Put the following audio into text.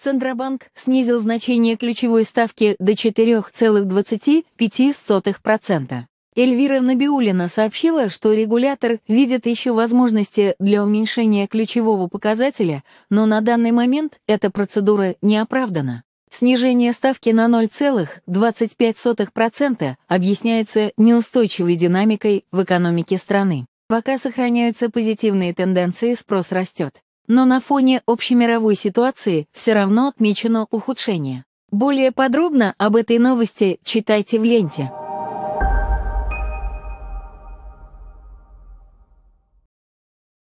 Центробанк снизил значение ключевой ставки до 4,25%. Эльвира Набиулина сообщила, что регулятор видит еще возможности для уменьшения ключевого показателя, но на данный момент эта процедура не оправдана. Снижение ставки на 0,25% объясняется неустойчивой динамикой в экономике страны. Пока сохраняются позитивные тенденции, спрос растет но на фоне общемировой ситуации все равно отмечено ухудшение. Более подробно об этой новости читайте в ленте.